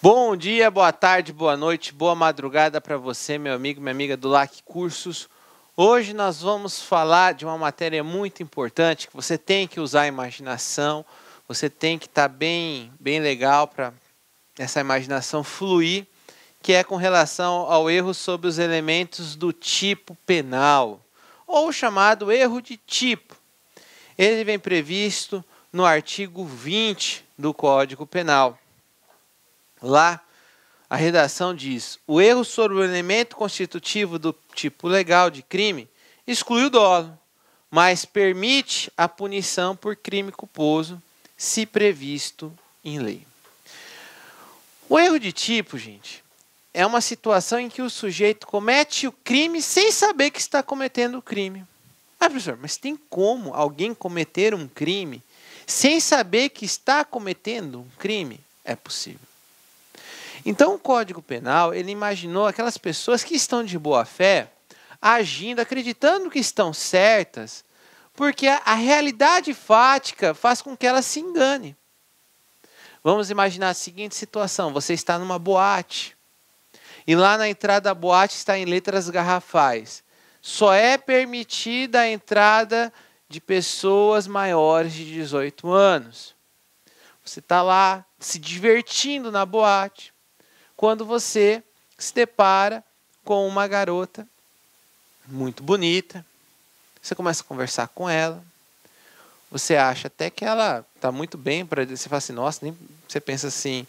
Bom dia, boa tarde, boa noite, boa madrugada para você, meu amigo, minha amiga do LAC Cursos. Hoje nós vamos falar de uma matéria muito importante que você tem que usar a imaginação, você tem que estar tá bem, bem legal para essa imaginação fluir, que é com relação ao erro sobre os elementos do tipo penal, ou chamado erro de tipo. Ele vem previsto no artigo 20 do Código Penal. Lá, a redação diz: o erro sobre o elemento constitutivo do tipo legal de crime exclui o dolo, mas permite a punição por crime culposo, se previsto em lei. O erro de tipo, gente, é uma situação em que o sujeito comete o crime sem saber que está cometendo o crime. Ah, professor, mas tem como alguém cometer um crime sem saber que está cometendo um crime? É possível. Então, o Código Penal, ele imaginou aquelas pessoas que estão de boa fé, agindo, acreditando que estão certas, porque a, a realidade fática faz com que elas se engane. Vamos imaginar a seguinte situação: você está numa boate e lá na entrada da boate está em letras garrafais. Só é permitida a entrada de pessoas maiores de 18 anos. Você está lá se divertindo na boate quando você se depara com uma garota muito bonita, você começa a conversar com ela, você acha até que ela está muito bem para você fala assim, nossa, nem, você pensa assim,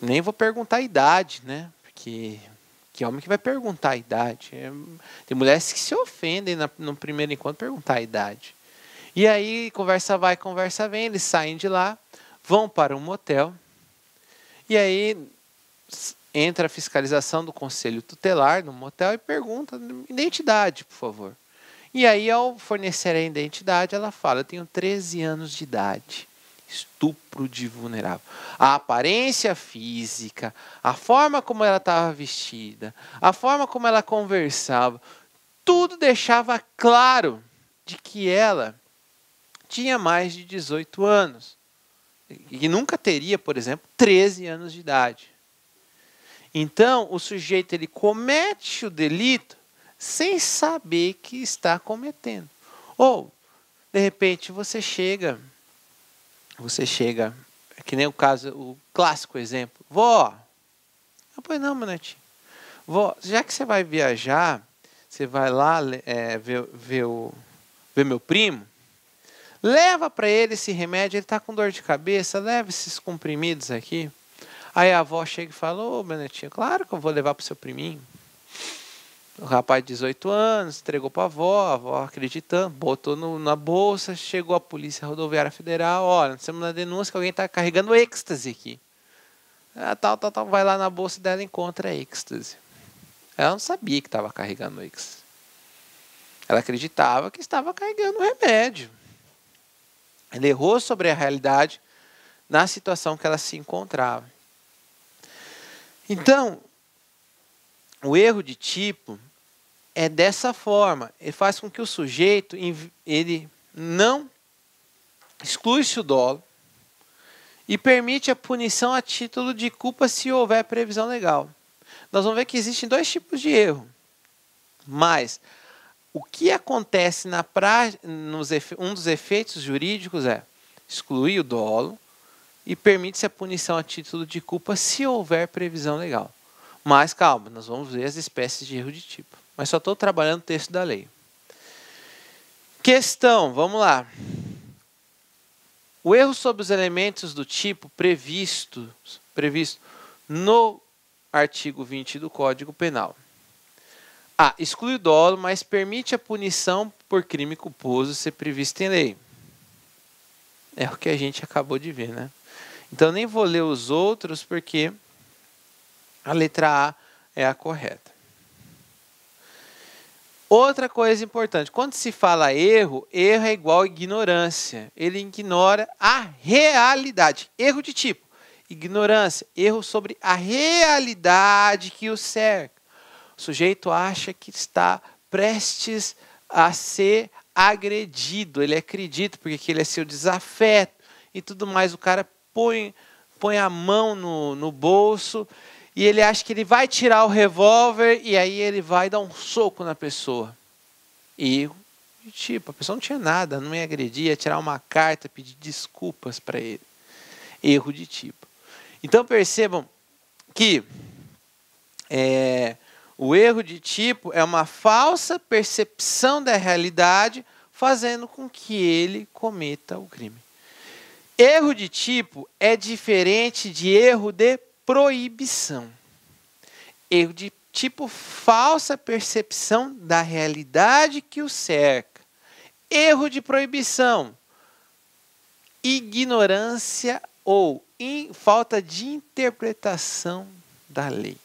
nem vou perguntar a idade, né? Porque que homem que vai perguntar a idade? É, tem mulheres que se ofendem na, no primeiro encontro perguntar a idade. E aí conversa vai, conversa vem, eles saem de lá, vão para um motel. E aí entra a fiscalização do conselho tutelar no motel e pergunta identidade, por favor. E aí, ao fornecer a identidade, ela fala: Eu tenho 13 anos de idade. Estupro de vulnerável. A aparência física, a forma como ela estava vestida, a forma como ela conversava, tudo deixava claro de que ela tinha mais de 18 anos. E nunca teria, por exemplo, 13 anos de idade. Então, o sujeito ele comete o delito sem saber que está cometendo. Ou, de repente, você chega, você chega, é que nem o caso, o clássico exemplo, vó, ah, pois não, Manatinho, vó, já que você vai viajar, você vai lá é, ver, ver, o, ver meu primo, leva para ele esse remédio, ele está com dor de cabeça, leva esses comprimidos aqui, Aí a avó chega e fala: Ô, meu netinho, claro que eu vou levar pro seu priminho. O rapaz de 18 anos entregou para a avó, a avó acreditando, botou no, na bolsa, chegou a Polícia Rodoviária Federal: olha, nós temos uma denúncia que alguém está carregando êxtase aqui. Ela, ah, tal, tal, tal, vai lá na bolsa dela e encontra êxtase. Ela não sabia que estava carregando êxtase. Ela acreditava que estava carregando remédio. Ela errou sobre a realidade na situação que ela se encontrava. Então, o erro de tipo é dessa forma. Ele faz com que o sujeito ele não exclui-se o dolo e permite a punição a título de culpa se houver previsão legal. Nós vamos ver que existem dois tipos de erro. Mas o que acontece na pra... nos efe... um dos efeitos jurídicos é excluir o dolo e permite-se a punição a título de culpa se houver previsão legal. Mas calma, nós vamos ver as espécies de erro de tipo. Mas só estou trabalhando o texto da lei. Questão, vamos lá. O erro sobre os elementos do tipo previsto, previsto no artigo 20 do Código Penal. A. Exclui o dolo, mas permite a punição por crime culposo ser prevista em lei. É o que a gente acabou de ver, né? Então nem vou ler os outros porque a letra A é a correta. Outra coisa importante, quando se fala erro, erro é igual ignorância. Ele ignora a realidade. Erro de tipo, ignorância, erro sobre a realidade que o cerca. O sujeito acha que está prestes a ser agredido, ele acredita, porque ele é seu desafeto e tudo mais. O cara põe, põe a mão no, no bolso e ele acha que ele vai tirar o revólver e aí ele vai dar um soco na pessoa. E, tipo, a pessoa não tinha nada, não ia agredir, ia tirar uma carta, pedir desculpas para ele. Erro de tipo. Então percebam que é, o erro de tipo é uma falsa percepção da realidade, fazendo com que ele cometa o crime. Erro de tipo é diferente de erro de proibição. Erro de tipo falsa percepção da realidade que o cerca. Erro de proibição, ignorância ou falta de interpretação da lei.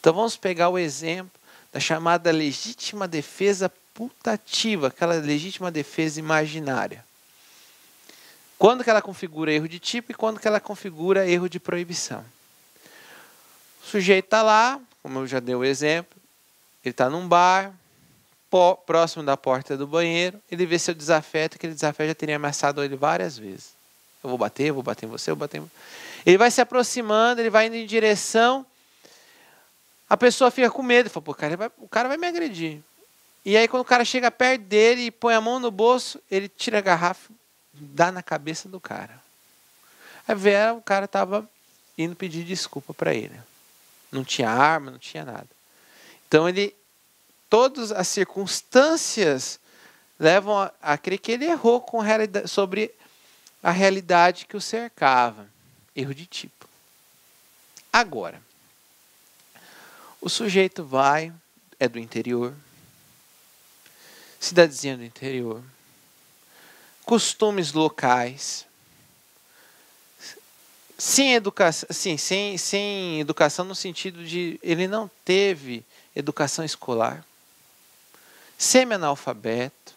Então vamos pegar o exemplo da chamada legítima defesa putativa, aquela legítima defesa imaginária. Quando que ela configura erro de tipo e quando que ela configura erro de proibição. O sujeito está lá, como eu já dei o exemplo, ele está num bar, próximo da porta do banheiro, ele vê seu desafeto, aquele desafeto já teria ameaçado ele várias vezes. Eu vou bater, eu vou bater em você, eu vou bater em... Ele vai se aproximando, ele vai indo em direção, a pessoa fica com medo, fala, Pô, vai, o cara vai me agredir. E aí quando o cara chega perto dele e põe a mão no bolso, ele tira a garrafa, dá na cabeça do cara. Aí o cara tava indo pedir desculpa para ele. Não tinha arma, não tinha nada. Então ele todas as circunstâncias levam a, a crer que ele errou com sobre a realidade que o cercava. Erro de tipo. Agora, o sujeito vai, é do interior, cidadezinha do interior, costumes locais. Sem educação, sim, sem, sem educação no sentido de ele não teve educação escolar, semi-analfabeto,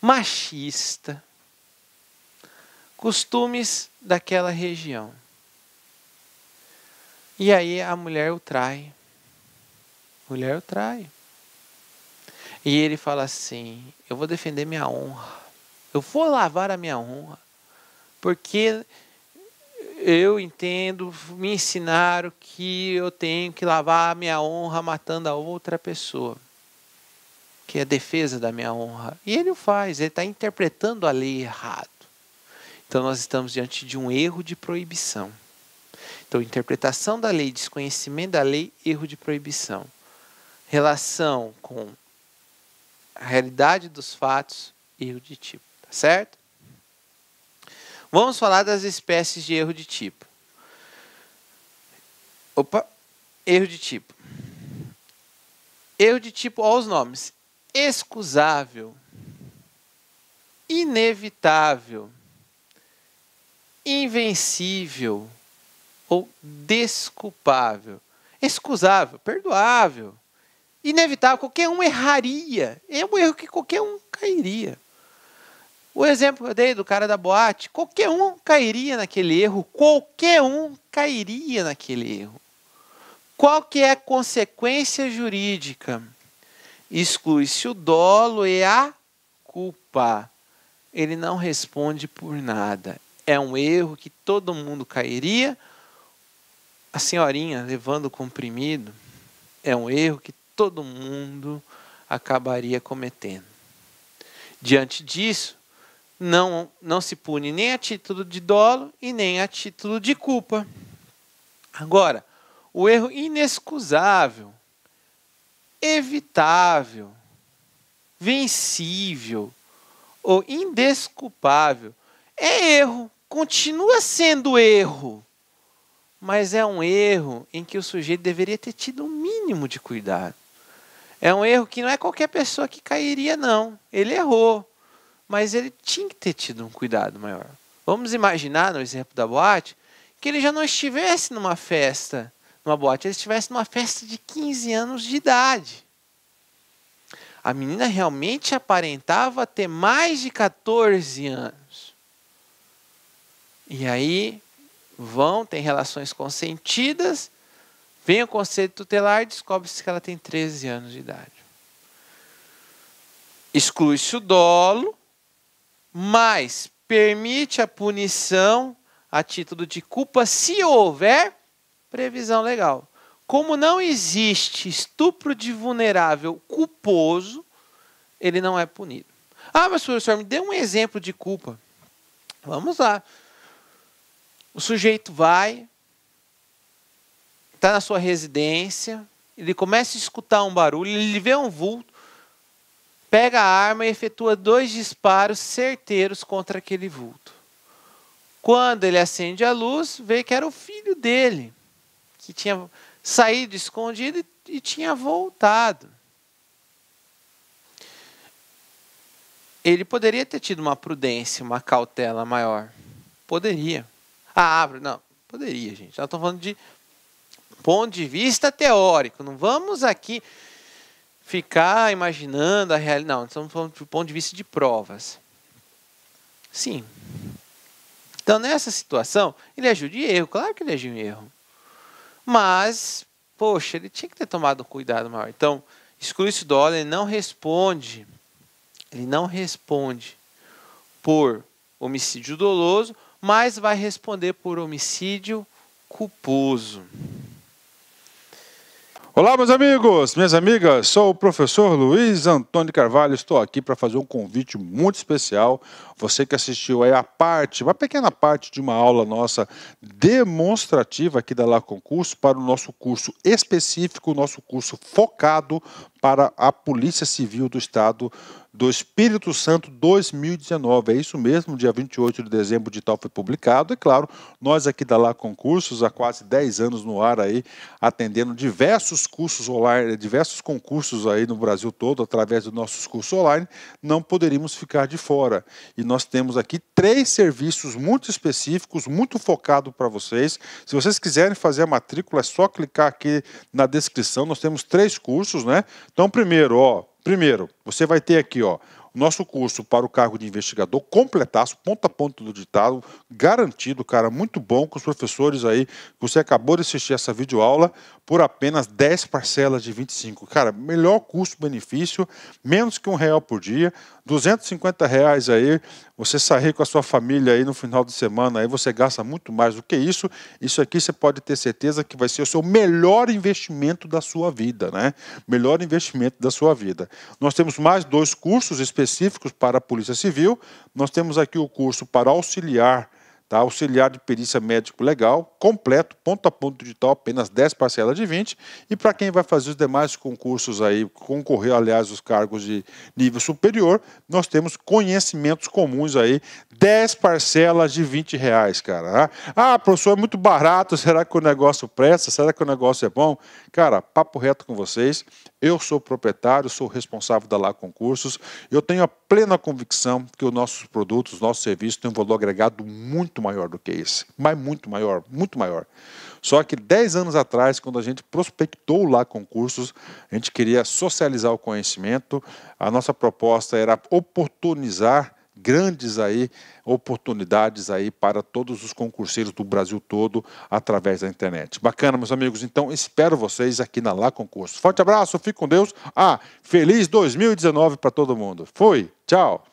machista, costumes daquela região. E aí a mulher o trai. Mulher o trai. E ele fala assim: Eu vou defender minha honra. Eu vou lavar a minha honra, porque eu entendo, me ensinaram que eu tenho que lavar a minha honra matando a outra pessoa, que é a defesa da minha honra. E ele o faz, ele está interpretando a lei errado. Então nós estamos diante de um erro de proibição. Então, interpretação da lei, desconhecimento da lei, erro de proibição. Relação com a realidade dos fatos, erro de tipo certo? Vamos falar das espécies de erro de tipo. Opa, erro de tipo. Erro de tipo, olha os nomes. Excusável, inevitável, invencível ou desculpável. Excusável, perdoável, inevitável, qualquer um erraria. É um erro que qualquer um cairia. O exemplo que eu dei do cara da boate, qualquer um cairia naquele erro, qualquer um cairia naquele erro. Qual que é a consequência jurídica? Exclui-se o dolo e a culpa. Ele não responde por nada. É um erro que todo mundo cairia. A senhorinha levando o comprimido é um erro que todo mundo acabaria cometendo. Diante disso, não, não se pune nem a título de dolo e nem a título de culpa. Agora, o erro inexcusável, evitável, vencível ou indesculpável é erro, continua sendo erro, mas é um erro em que o sujeito deveria ter tido um mínimo de cuidado. É um erro que não é qualquer pessoa que cairia, não. Ele errou mas ele tinha que ter tido um cuidado maior. Vamos imaginar, no exemplo da boate, que ele já não estivesse numa festa, numa boate, ele estivesse numa festa de 15 anos de idade. A menina realmente aparentava ter mais de 14 anos. E aí vão, tem relações consentidas, vem o conselho tutelar e descobre-se que ela tem 13 anos de idade. Exclui-se o dolo, mas permite a punição a título de culpa se houver previsão legal. Como não existe estupro de vulnerável culposo, ele não é punido. Ah, mas professor, me dê um exemplo de culpa. Vamos lá. O sujeito vai, está na sua residência, ele começa a escutar um barulho, ele vê um vulto, pega a arma e efetua dois disparos certeiros contra aquele vulto. Quando ele acende a luz, vê que era o filho dele, que tinha saído escondido e, e tinha voltado. Ele poderia ter tido uma prudência, uma cautela maior. Poderia. Ah, Não, poderia, gente. Nós estamos falando de ponto de vista teórico. Não vamos aqui ficar imaginando a realidade. Não, estamos falando do ponto de vista de provas. Sim. Então, nessa situação, ele agiu de erro. Claro que ele agiu de erro. Mas, poxa, ele tinha que ter tomado um cuidado maior. Então, exclui-se dólar, ele não responde. Ele não responde por homicídio doloso, mas vai responder por homicídio culposo. Olá, meus amigos, minhas amigas, sou o professor Luiz Antônio Carvalho, estou aqui para fazer um convite muito especial. Você que assistiu aí a parte, uma pequena parte de uma aula nossa demonstrativa aqui da La Concurso para o nosso curso específico, o nosso curso focado para a Polícia Civil do Estado do Espírito Santo 2019. É isso mesmo, dia 28 de dezembro o edital foi publicado. E claro, nós aqui da Lá Concursos, há quase 10 anos no ar aí, atendendo diversos cursos online, diversos concursos aí no Brasil todo, através dos nossos cursos online, não poderíamos ficar de fora. E nós temos aqui três serviços muito específicos, muito focado para vocês. Se vocês quiserem fazer a matrícula, é só clicar aqui na descrição. Nós temos três cursos, né? Então, primeiro, ó, Primeiro, você vai ter aqui, ó, o nosso curso para o cargo de investigador, completaço, ponta a ponta do ditado, garantido, cara, muito bom com os professores aí. Você acabou de assistir essa videoaula por apenas 10 parcelas de 25. Cara, melhor custo-benefício, menos que um real por dia, 250 reais aí, você sair com a sua família aí no final de semana, aí você gasta muito mais do que é isso. Isso aqui você pode ter certeza que vai ser o seu melhor investimento da sua vida, né? Melhor investimento da sua vida. Nós temos mais dois cursos específicos para a Polícia Civil. Nós temos aqui o curso para auxiliar Tá? Auxiliar de perícia médico-legal, completo, ponto a ponto digital, apenas 10 parcelas de 20. E para quem vai fazer os demais concursos aí, concorrer, aliás, os cargos de nível superior, nós temos conhecimentos comuns aí, 10 parcelas de 20 reais, cara. Tá? Ah, professor, é muito barato, será que o negócio presta? Será que o negócio é bom? Cara, papo reto com vocês, eu sou proprietário, sou responsável da Lá Concursos. Eu tenho a plena convicção que os nossos produtos, os nossos serviços têm um valor agregado muito maior do que esse. Mas muito maior, muito maior. Só que 10 anos atrás, quando a gente prospectou lá concursos, a gente queria socializar o conhecimento. A nossa proposta era oportunizar grandes aí oportunidades aí para todos os concurseiros do Brasil todo através da internet. Bacana, meus amigos. Então, espero vocês aqui na Lá Concurso. Forte abraço, fique com Deus. Ah, feliz 2019 para todo mundo. Fui, tchau.